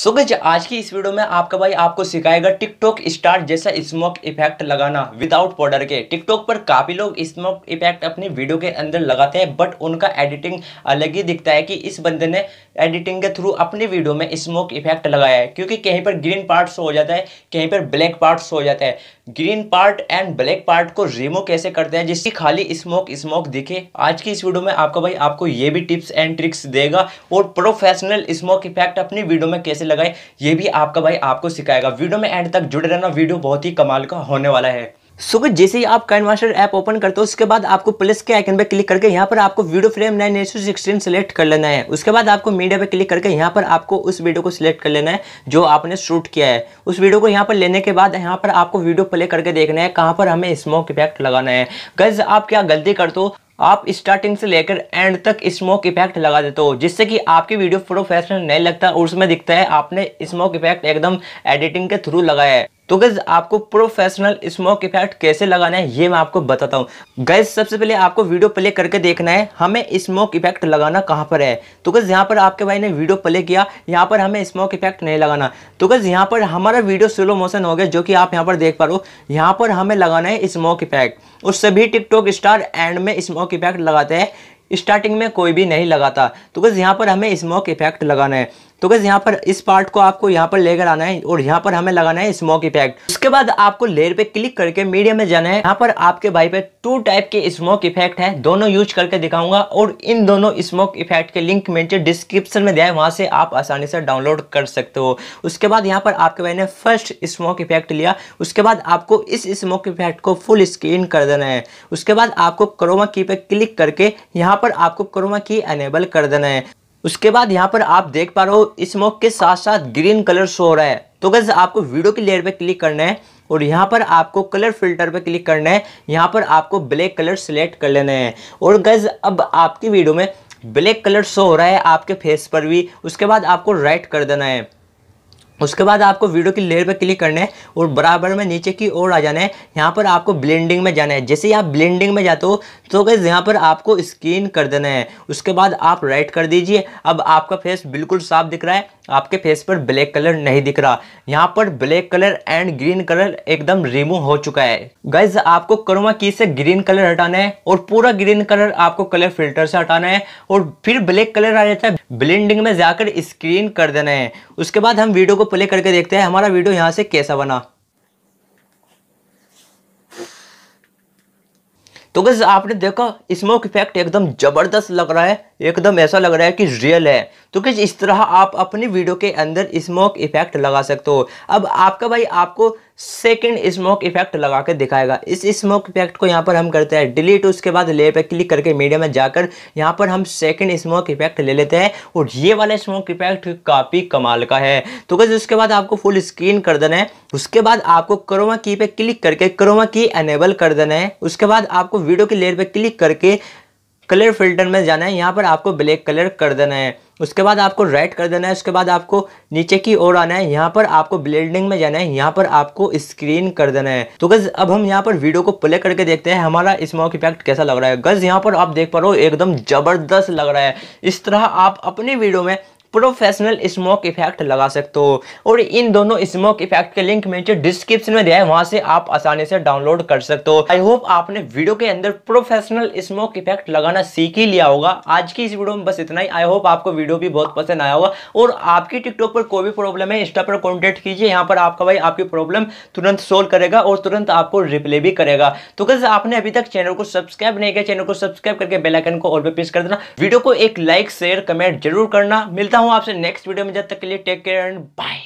सो so गई आज की इस वीडियो में आपका भाई आपको सिखाएगा टिकटॉक स्टार जैसा स्मोक इफेक्ट लगाना विदाउट पाउडर के टिकटॉक पर काफ़ी लोग स्मोक इफेक्ट अपनी वीडियो के अंदर लगाते हैं बट उनका एडिटिंग अलग ही दिखता है कि इस बंदे ने एडिटिंग के थ्रू अपनी वीडियो में स्मोक इफेक्ट लगाया है क्योंकि कहीं पर ग्रीन पार्ट शो हो जाता है कहीं पर ब्लैक पार्ट हो जाता है green part and black part को रिमूव कैसे करते हैं जिसकी खाली स्मोक स्मोक दिखे आज की इस वीडियो में आपका भाई आपको ये भी टिप्स एंड ट्रिक्स देगा और प्रोफेशनल स्मोक इफेक्ट अपनी वीडियो में कैसे कैसे लगाए ये भी आपका भाई आपको सिखाएगा वीडियो में एंड तक जुड़े रहना वीडियो बहुत ही कमाल का होने वाला है सो so, जैसे ही आप कैंड मास्टर ऐप ओपन करते हो उसके बाद आपको प्लस के आइकन पर क्लिक करके यहाँ पर आपको video frame nine S sixteen select कर लेना है उसके बाद आपको मीडिया पर क्लिक करके यहाँ पर आपको उस वीडियो को सिलेक्ट कर लेना है जो आपने शूट किया है उस वीडियो को यहाँ पर लेने के बाद यहाँ पर आपको वीडियो प्ले करके देखना है कहाँ पर हमें स्मोक इफेक्ट लगाना है गज आप क्या गलती करते हो आप स्टार्टिंग से लेकर एंड तक स्मोक इफेक्ट लगा देते हो जिससे कि आपकी वीडियो प्रोफेशनल नहीं लगता और उसमें दिखता है आपने स्मोक इफेक्ट एकदम एडिटिंग के थ्रू लगाया है तो गैस आपको प्रोफेशनल स्मोक इफेक्ट कैसे लगाना है ये मैं आपको बताता हूँ गैस सबसे पहले आपको वीडियो प्ले करके देखना है हमें स्मोक इफेक्ट लगाना कहाँ पर है तो गैस यहाँ पर आपके भाई ने वीडियो प्ले किया यहाँ पर हमें स्मोक इफेक्ट नहीं लगाना तो गैस यहाँ पर हमारा वीडियो स्लो मोशन हो गया जो कि आप यहाँ पर देख पा रहे हो यहाँ पर हमें लगाना है स्मोक इफेक्ट और सभी टिकटॉक स्टार एंड में स्मोक इफेक्ट लगाते हैं स्टार्टिंग में कोई भी नहीं लगाता तो बस यहाँ पर हमें स्मोक इफेक्ट लगाना है तो बस यहाँ पर इस पार्ट को आपको यहाँ पर लेकर आना है और यहाँ पर हमें लगाना है स्मोक इफेक्ट उसके बाद आपको लेयर पे क्लिक करके मीडिया में जाना है यहाँ पर आपके भाई पे टू टाइप के स्मोक इफेक्ट है दोनों यूज करके दिखाऊंगा और इन दोनों स्मोक इफेक्ट के लिंक नीचे डिस्क्रिप्शन में दिया है वहां से आप आसानी से डाउनलोड कर सकते हो उसके बाद यहाँ पर आपके भाई ने फर्स्ट स्मोक इफेक्ट लिया उसके बाद आपको इस स्मोक इफेक्ट को फुल स्क्रीन कर देना है उसके बाद आपको क्रोमा की पे क्लिक करके यहाँ पर आपको क्रोमा की एनेबल कर देना है उसके बाद यहाँ पर आप देख पा रहे हो स्मोक के साथ साथ ग्रीन कलर शो हो रहा है तो गैस आपको वीडियो की लेयर पे क्लिक करना है और यहाँ पर आपको कलर फिल्टर पे क्लिक करना है यहाँ पर आपको ब्लैक कलर सिलेक्ट कर लेना है और गैस अब आपकी वीडियो में ब्लैक कलर शो हो रहा है आपके फेस पर भी उसके बाद आपको राइट कर देना है उसके बाद आपको वीडियो की लेयर पर क्लिक करना है और बराबर में नीचे की ओर आ जाना है यहाँ पर आपको ब्लेंडिंग में जाना है जैसे ही आप ब्लेंडिंग में जाते हो तो गैस यहाँ पर आपको स्क्रीन कर देना है उसके बाद आप राइट कर दीजिए अब आपका फेस बिल्कुल साफ दिख रहा है आपके फेस पर ब्लैक कलर नहीं दिख रहा यहाँ पर black colour and green colour एकदम रिमूव हो चुका है गैस आपको करोमा की से ग्रीन कलर हटाना है और पूरा ग्रीन कलर आपको कलर फिल्टर से हटाना है और फिर ब्लैक कलर आ जाता है ब्लेंडिंग में जाकर स्क्रीन कर देना है उसके बाद हम वीडियो को प्ले करके देखते हैं हमारा वीडियो यहाँ से कैसा बना तो गज आपने देखा स्मोक इफेक्ट एकदम ज़बरदस्त लग रहा है एकदम ऐसा लग रहा है कि रियल है तो गज इस तरह आप अपनी वीडियो के अंदर स्मोक इफेक्ट लगा सकते हो अब आपका भाई आपको सेकंड स्मोक इफेक्ट लगा के दिखाएगा इस स्मोक इफेक्ट को यहाँ पर हम करते हैं डिलीट उसके बाद ले पे क्लिक करके मीडिया में जाकर यहाँ पर हम सेकंड स्मोक इफेक्ट ले लेते हैं और ये वाला स्मोक इफेक्ट काफ़ी कमाल का है तो कैसे उसके बाद आपको फुल स्क्रीन कर देना है उसके बाद आपको करोमा की पे क्लिक करके करोमा की एनेबल कर देना है उसके बाद आपको वीडियो की लेयर पर क्लिक करके कलर फिल्टर में जाना है यहाँ पर आपको ब्लैक कलर कर देना है उसके बाद आपको राइट कर देना है उसके बाद आपको नीचे की ओर आना है यहाँ पर आपको ब्लेडिंग में जाना है यहाँ पर आपको स्क्रीन कर देना है तो गज अब हम यहाँ पर वीडियो को प्ले करके देखते हैं हमारा स्मोक इफेक्ट कैसा लग रहा है गज यहाँ पर आप देख पा रहे हो एकदम जबरदस्त लग रहा है इस तरह आप अपनी वीडियो में प्रोफेशनल स्मोक इफेक्ट लगा सकते हो और इन दोनों स्मोक इफेक्ट के लिंक नीचे डिस्क्रिप्शन में दिया है वहां से आप आसानी से डाउनलोड कर सकते हो आई होप आपने वीडियो के अंदर प्रोफेशनल स्मोक इफेक्ट लगाना सीख ही लिया होगा आज की इस वीडियो में बस इतना ही आई होप आपको वीडियो भी बहुत पसंद आया होगा और आपकी टिकटॉक पर कोई भी प्रॉब्लम है इंस्टा पर कॉन्टेक्ट कीजिए यहाँ पर आपका भाई आपकी प्रॉब्लम तुरंत सोल्व करेगा और तुरंत आपको रिप्ले भी करेगा तो कैसे आपने अभी तक चैनल को सब्सक्राइब नहीं किया चैनल को सब्सक्राइब करके बेलाइकन को और भी प्रेस कर देना वीडियो को एक लाइक शेयर कमेंट जरूर करना मिलता हूं आपसे नेक्स्ट वीडियो में जब तक के लिए टेक केयर एंड बाय